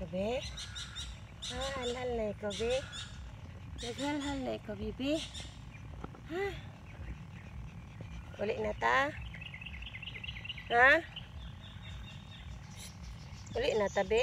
कभी हाँ हल हल ले कभी नगल हल ले कभी भी हाँ na ta ha ulit na ta be